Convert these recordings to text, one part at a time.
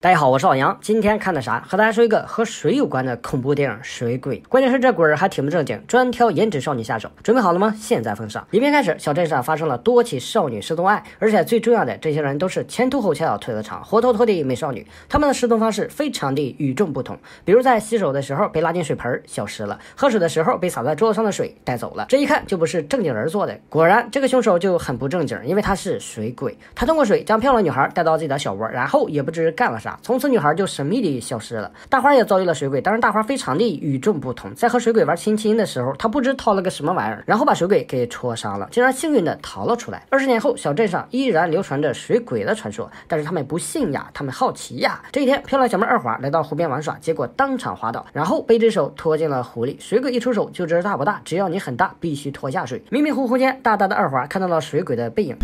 大家好，我是老杨，今天看的啥？和大家说一个和水有关的恐怖电影《水鬼》，关键是这鬼儿还挺不正经，专挑颜值少女下手。准备好了吗？现在奉上。影片开始，小镇上发生了多起少女失踪案，而且最重要的，这些人都是前凸后翘腿子长，活脱脱的美少女。他们的失踪方式非常的与众不同，比如在洗手的时候被拉进水盆消失了，喝水的时候被洒在桌子上的水带走了。这一看就不是正经人做的。果然，这个凶手就很不正经，因为他是水鬼，他通过水将漂亮女孩带到自己的小窝，然后也不知干了啥。从此，女孩就神秘地消失了。大花也遭遇了水鬼，但是大花非常的与众不同。在和水鬼玩亲亲的时候，她不知掏了个什么玩意儿，然后把水鬼给戳伤了，竟然幸运地逃了出来。二十年后，小镇上依然流传着水鬼的传说，但是他们不信呀，他们好奇呀。这一天，漂亮小妹二华来到湖边玩耍，结果当场滑倒，然后被一只手拖进了湖里。水鬼一出手就知道大不大，只要你很大，必须拖下水。迷迷糊糊间，大大的二华看到了水鬼的背影。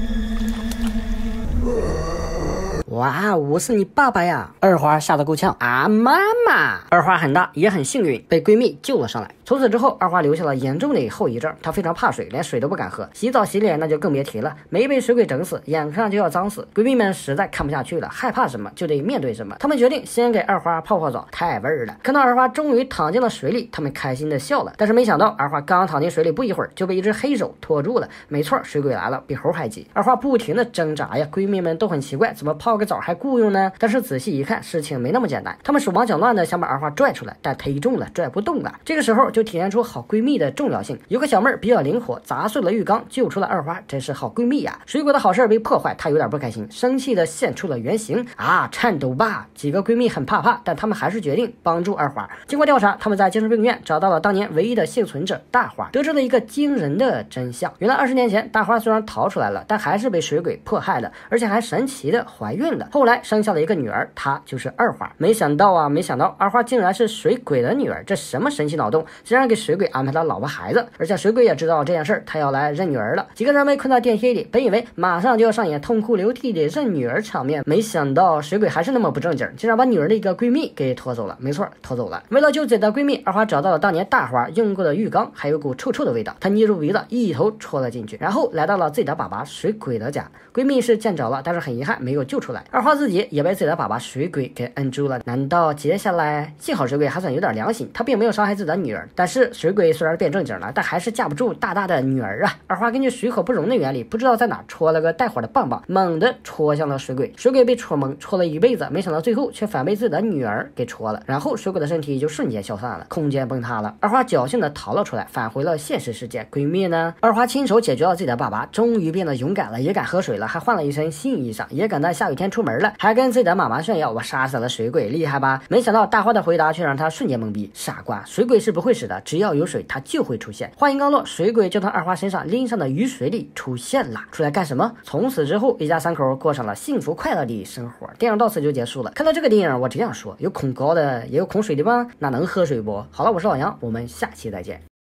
哇，我是你爸爸呀！二花吓得够呛啊，妈妈。二花很大，也很幸运，被闺蜜救了上来。从此之后，二花留下了严重的后遗症，她非常怕水，连水都不敢喝，洗澡洗脸那就更别提了。没被水鬼整死，眼看就要脏死，闺蜜们实在看不下去了，害怕什么就得面对什么。她们决定先给二花泡泡澡，太味儿了。看到二花终于躺进了水里，她们开心的笑了。但是没想到，二花刚躺进水里，不一会儿就被一只黑手拖住了。没错，水鬼来了，比猴还急。二花不停的挣扎呀，闺蜜们都很奇怪，怎么泡个。早还雇佣呢，但是仔细一看，事情没那么简单。他们手忙脚乱的想把二花拽出来，但忒重了，拽不动了。这个时候就体现出好闺蜜的重要性。有个小妹儿比较灵活，砸碎了浴缸，救出了二花，真是好闺蜜呀！水果的好事儿被破坏，她有点不开心，生气的现出了原形啊，颤抖吧！几个闺蜜很怕怕，但他们还是决定帮助二花。经过调查，他们在精神病院找到了当年唯一的幸存者大花，得知了一个惊人的真相：原来二十年前，大花虽然逃出来了，但还是被水鬼迫害了，而且还神奇的怀孕了。后来生下了一个女儿，她就是二花。没想到啊，没想到二花竟然是水鬼的女儿，这什么神奇脑洞？竟然给水鬼安排了老婆孩子，而且水鬼也知道这件事，他要来认女儿了。几个人被困在电梯里，本以为马上就要上演痛哭流涕的认女儿场面，没想到水鬼还是那么不正经，竟然把女儿的一个闺蜜给拖走了。没错，拖走了。为了救自己的闺蜜，二花找到了当年大花用过的浴缸，还有股臭臭的味道，她捏住鼻子一头戳了进去，然后来到了自己的爸爸水鬼的家。闺蜜是见着了，但是很遗憾没有救出来。二花自己也被自己的爸爸水鬼给摁住了，难道接下来？幸好水鬼还算有点良心，他并没有伤害自己的女儿。但是水鬼虽然 变正经了，但还是架不住大大的女儿啊！二花根据水火不容的原理，不知道在哪戳了个带火的棒棒，猛地戳向了水鬼。水鬼被戳懵，戳了一辈子，没想到最后却反被自己的女儿给戳了。然后水鬼的身体就瞬间消散了，空间崩塌了。二花侥幸的逃了出来，返回了现实世界。闺蜜呢？二花亲手解决了自己的爸爸，终于变得勇敢了，也敢喝水了，还换了一身新衣裳，也敢在下雨天。出门了，还跟自己的妈妈炫耀：“我杀死了水鬼，厉害吧？”没想到大花的回答却让他瞬间懵逼：“傻瓜，水鬼是不会死的，只要有水，它就会出现。”话音刚落，水鬼就从二花身上拎上的雨水里出现了。出来干什么？从此之后，一家三口过上了幸福快乐的生活。电影到此就结束了。看到这个电影，我只想说：有恐高的，也有恐水的吧？那能喝水不？好了，我是老杨，我们下期再见。